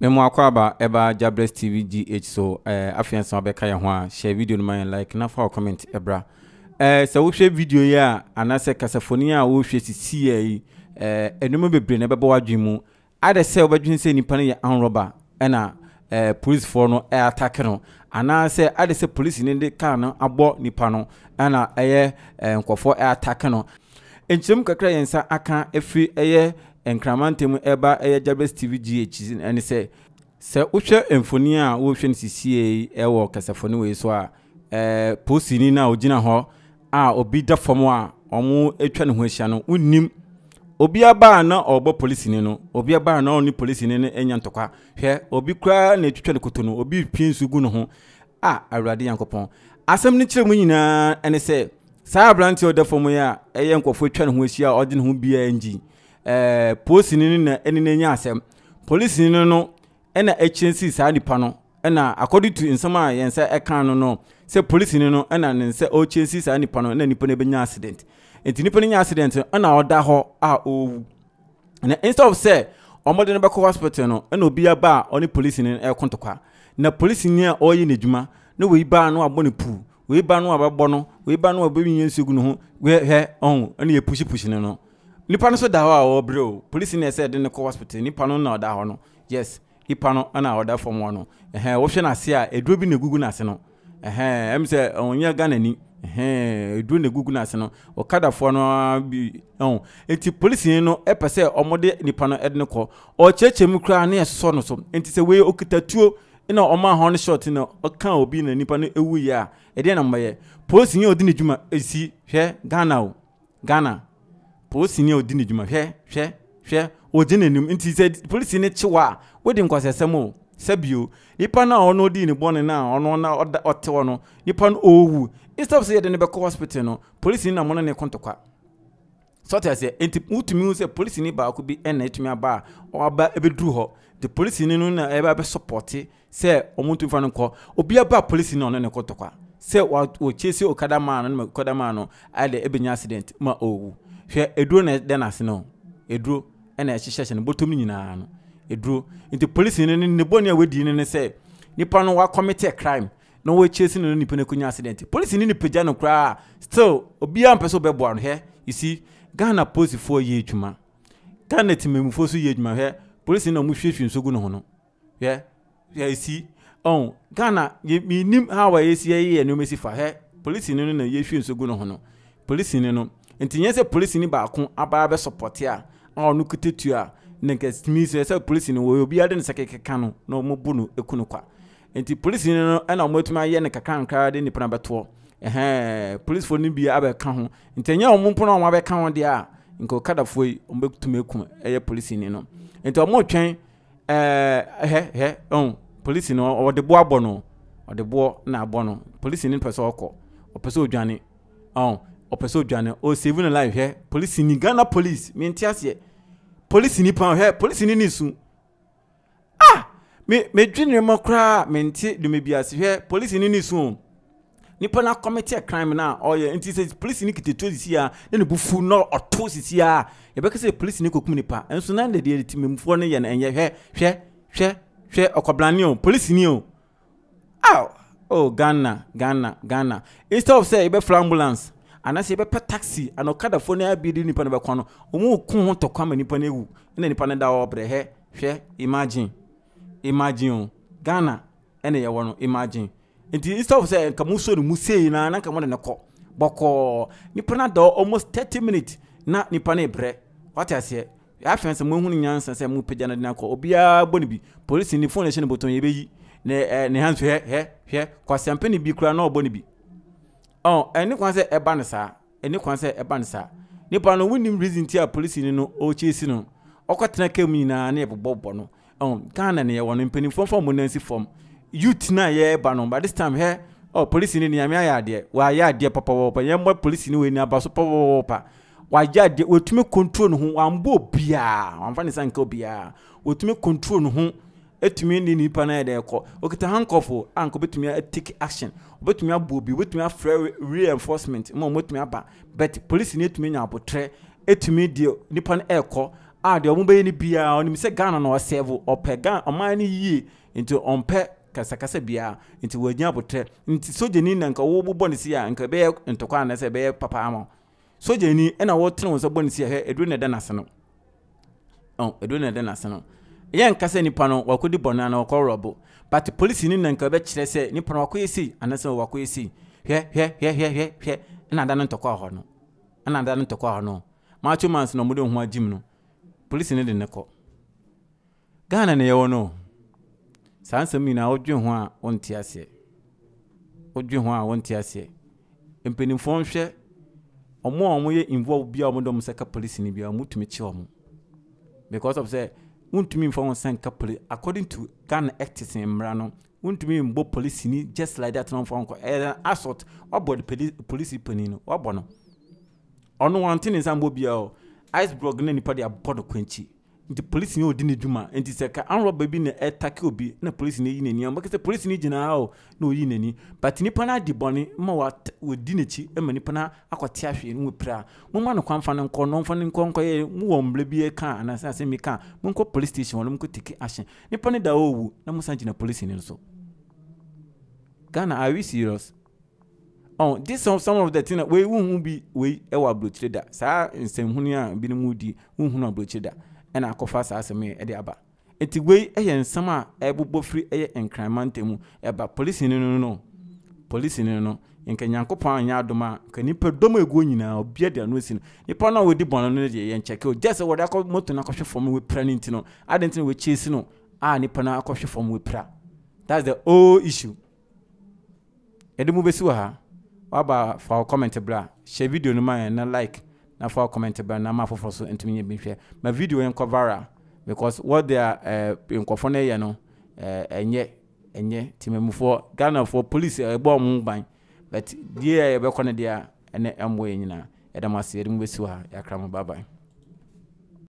memu akɔ aba ɛba jabres tv gh so ɛɛ eh, afei nsa ɔbɛka yɛn ho a hyɛ video no ma yɛn like na fa wɔ comment ɛbra eh, ɛɛ eh, sɛ wohwɛ video yi a anaasɛ kasafoni a wohwɛ sisi yɛ yi ɛɛ ɛnum bebree na ɛbɛbɔ wadwi mu adɛ sɛ wɔbɛdwene sɛ nipa no yɛ anrɔba ɛna ɛɛ polisifoɔ no ɛatake no anaasɛ adɛ sɛ polisi no de kaa no abɔ nipa no ɛna ɛyɛ ɛɛ nkɔfoɔ ɛatake no nkyɛn mu kakra yɛn nsa aka efiri ɛyɛ nkrama ntam ɛba ɛyɛ jabes tv gh ɛne sɛ sɛ wohwɛ mfoni a wohwɛ no sisie ɛwɔ kasafoni wei so a ɛɛ posini no a ogyina hɔ a obi da fam a ɔmo atwa ne ho ahyia no wonnim obi abaa na ɔbɔ polisini no obi abaa na ɔne polisini no anya ntɔkwa hwɛ obi koraa na atwitwa ne koto no obi pii nso gu ne ho a awurade nyankopɔn asɛm no kyerɛ mu nyinaa ɛne sɛ saa aberanteɛ ɔda fam yi a ɛyɛ nkurɔfoɔ atwa ne ho ahyia ɔde ne ho biara ngyin ɛɛ eh, polisini no na ɛne n'anya asɛm polisini no no ɛna ɛkyɛn si saa nipa no ɛna akɔdi tu nsɛm a yɛn nsa ɛka no no sɛ polisini no ɛna ne nsa ɔkyɛn si saa nipa no ɛna nipa no ɛbɛnya accident nti nipa no nya accident ɛna ɔda hɔ a ɔwu na instead of sɛ ɔmɔde no bɛkɔ hospital no ɛna obi aba a ɔne polisini e no na polisini a ɔreyɛ na wɔyi baa no abɔ ne puu wɔyi baa no abɛbɔ no wɔyi baa no gu nipa no so da hɔ a ɔrebrɛ o polisi na ɛsɛ ɛde ne kɔ hospital nipa no na ɔda hɔ no yes nipa no na ɔda fam hɔ no ɛhɛn wɔhwɛ n'ase a eduro bi na egugu n'ase no ɛhɛn ɛmu sɛ ɔnyɛ ghana ni ɛhɛn eduro na egugu n'ase no ɔkadafoɔ no bi ɛhɔn eti polisi no ɛpɛ sɛ de nipa no ɛde ne kɔ ɔkyerɛkyerɛ mu koraa ne ɛsɔ no so nti sɛ wei okita tuo ɛna ɔma ahɔn no short na ɔka obi na nipa no ewu yia ɛdeɛ na mɔyɛ polisi yɛn a ɔde ne dwuma esi hwɛ ghana o polisini a odi ni dwuma hwɛ hwɛ hwɛ odi n'anim nti sɛ polisini kyewa a wodi nkɔsɛsɛm o sɛbio nipa no ɔno odi ne bɔne no a ɔno na ɔte hɔ no nipa no ɔɔwu instead sɛ yɛde no bɛkɔ hospital no ni na mo no ne kontokwa sɔte aseɛ nti wotumi hu sɛ polisini baako bi ɛna atumi aba a ɔaba ɛbɛduru hɔ nti polisini no na ɛbɛ abɛsɔpɔte sɛ ɔmo ntumi fa no nkɔ obi aba polisini ɔno ne kontokwa sɛ wɔkyɛ sɛ okada maa no ne okada maa no ayɛ dɛ ɛbɛnya accident ma ɔɔwu hwɛ eduro na ɛda n'ase no eduro ɛna ɛhyehyɛ ne bɔtɔm nyinaa no eduro nti polisi no ne ne bɔnni a wadi ne ne sɛ nipa no wakɔmite crime na wɔakyire si no ne nipa no akɔnya accident polisi ne ne pagya no koraa still obiara mpɛ sɛ ɔbɛboa no hɛ isi ghana polisifoɔ yɛ adwuma ghana temamufoɔ so yɛ adwuma hɛ polisi na ɔmo hwiehwie nso gu ne ho no hɛ hɛ isi ɔn ghana yɛ minim ha wɔyɛ si yɛ yɛ nneɛma si fa hɛ polisi no na yɛhwie nso gu ne ho no polisi no no nti nyɛ sɛ polisi ni baako aba abɛsɔpɔte a a ɔno kuta tuo a ne nka tumi sɛ sɛ polisi no wɔyɛ obiara de ne sɛ kekeka no na ɔmo bu no eku no kwa nti polisi no ɛna ɔmo atumi ayɛ ne kakrankra de nipa no abɛtoɔ ɛhɛn polisifoɔ no bi abɛka ho nti nyɛ ɔmo mpo na ɔmo abɛka ho deɛ a nka okadafoɔ yi ɔmo bɛtumi ekum ɛyɛ polisi ni no nti ɔmo twɛn ɛɛ ɛhɛ ɛhɛ ɔn polisi no ɔde boɔ abɔ no ɔde boɔ na abɔ no polisi ni pɛ sɛ ɔkɔ ɔpɛ sɛ odwane ɔn ɔpɛ sɛ odwane ɔsave no life hwɛ polisini ghana police mente aseɛ polisini pan hwɛ polisini ne su ah medwe nneɛma koraa mente dwuma bi ase hwɛ polisini ne su o nipa no akɔmete crime no a ɔyɛ nti sɛ polisini kitetuo sisi ya. ne ne bufu na ɔto sisi a yɛbɛka sɛ polisini kɔkum nipa nso na dedeɛ timamufoɔ no yɛ no ɛnyɛ hwɛ hwɛ hwɛ hwɛ ɔkɔbrane o polisini o aw oh ghana ghana ghana instead of sɛ yɛbɛfra ambulance anaasɛ yɛbɛpɛ taxi ana ɔkadafoɔ no abie de nnipa no bɛkɔ no ɔmu ko ho tɔkwa ma nnipa no awu ɛna nnipa no da wɔ brɛ hɛ hwɛ imagine imagine o ghana ɛna yɛwɔ no imagine nti instead of sɛ nka musuo no mu sei na nka mo de ne kɔ bɔkɔɔ nnipa no ada hɔ almost thirty minutes na nnipa no brɛ wate aseɛ afɛn sɛ mohunu nyansa sɛ mopagya no de no akɔ obiaa bɔ no bi polisi ne phone ɛhyɛ no bɔtɔn yɛbɛyi ne ne hands hwɛ hwɛ hwɛ kwasɛmpɛ ne bi koraa na ɔbɔ no ɔn ɛni kwan sɛ ɛba ne saa ɛni kwan sɛ ɛba ne saa nipa no wunim reason ti a polisi ni no ɔrekyesi no ɔkɔtena kaa mu nyinaa ne ɛbobɔbɔ no ɔn ghana ne yɛwɔ no mpanimfoɔ fam mu nansi fam youth na yɛ ɛba no by this time hɛ ɔ polisi ni nyame ayɛ adeɛ wɔayɛ adeɛ papapapa yɛn mbɔ polisi ni wɔn aba so papapapa wɔayɛ adeɛ wɔtumi control ne ho wɔambɔ obiara wɔamfa ne nsa nka obiara wɔtumi control ne ho ɛtumi ni nipa na yɛ dɛ ɛkɔ ɔkita hankɔfo a nka ɔbɛtumi atake action ɔbɛtumi abɔ obi ɔbɛtumi afrɛ reinforcement ma ɔmɔtumi aba but polisi ni ɛtumi nya abotrɛ etumi deɛ nipa no ɛɛkɔ a deɛ ɔmo bɛyɛ no biara ɔnim sɛ ghana na ɔsɛvo ɔpɛ ghana ɔman no yie nti ɔmpɛ kasakasa biara nti wɔanya abotrɛ nti sogyani na nka wɔbobɔ ne si a nka ɛbɛyɛ ntɔkwa anaasɛ ɛbɛyɛ papa ama sogyani ɛna wɔtene wɔn sɛ bɔ ne si a hɛ aduro na ɛda n'ase no ɛduro na ɛda n'ase no ɛyɛ nkasa nipa no wakɔ but polisi ni sɛ nipa no wakɔyɛ sei anaasɛ wakɔyɛ sei hwɛ hwɛ hwɛ hɔ hwɛ hwɛ ɛna ada no ntɔkɔ hɔ no ɛna ada no ntɔkɔ hɔ no maakye mans na ɔmo de ho agyim no polisi ni de ne kɔ ghana na yɛwɔ no saa nsɛm nyinaa wodwe ho a wɔnte aseɛ wodwe ho a wɔnte aseɛ mpanimfoɔ nhwɛ a ɔmo yɛ a ɔmo dɔm a ɔmo tumi kye ɔmo because of sɛ wontumi mfa wo sɛ nka poli according to ghana actis mmara no wontumi mbɔ policeni just like that no mfa nkɔ ɛyɛ assault wabɔ de police pani no wabɔ no ɔno wante ne nsa mbɔ biara o icebrog ne nipa de abɔ no kwankyi nti polisi ni odi ne dwuma nti sɛ ka anrɔba bi na ɛtake obi na polisi ni yi n'ani ama kisɛ polisi ni gyina hɔ na oyi n'ani but nipa na adi bɔne ma wadi n'akyi ma nipa na akɔte ahwɛ no wopira mo ma no kwan fa no nkɔ no mfa no nkɔ nkɔ yɛ mo wɔ mmerɛ bi ka anaasɛ asɛm bi ka mo nkɔ police station hɔ no mokɔ tiki ahyɛ nipa no da wu, na mo san gyina polisi ni so ghana are we serious oh this some some of the thing wey wohun bi wey ɛwɔ aburokyire da saa nsɛmhunu a binom di wohun aburokyire da mm -hmm ɛna akɔfa saa asɛm yi ɛde aba eti wei ɛyɛ nsɛm a ɛbobɔ firi ɛyɛ nkranman ntɛm ɛba polisi ni no no polisi ni no nka nyankopɔn anyɛ adom a nka nipa dɔm a ɛguo nyinaa obia de ano si no nipa no a wɔdi bɔn no deɛ yɛn kyɛkɛ o gyesɛ wɔde akɔ moto no akɔhwɛ fam wɔpira ne nti no adi nti no wɔkyɛ no a nipa no akɔhwɛ fam wɔpira that's the whole issue ɛde mu bɛsi wɔ ha waba fa comment bra hyɛ video no ma yɛn na like na fa comment bra na ma fofor so ntumi nye bi hwɛ ma video yɛn kɔ viral because what they are uh, eh, nkɔfo no yɛ no eh, ɛnyɛ uh, ɛnyɛ timamufoɔ ghanafoɔ police eh, ɛbɔ ɔmo ban but deɛ yɛbɛkɔ no deɛ ɛne ɛmmoa yɛ nyinaa ɛda mo ase bɛsi hɔ a yɛakra mo baban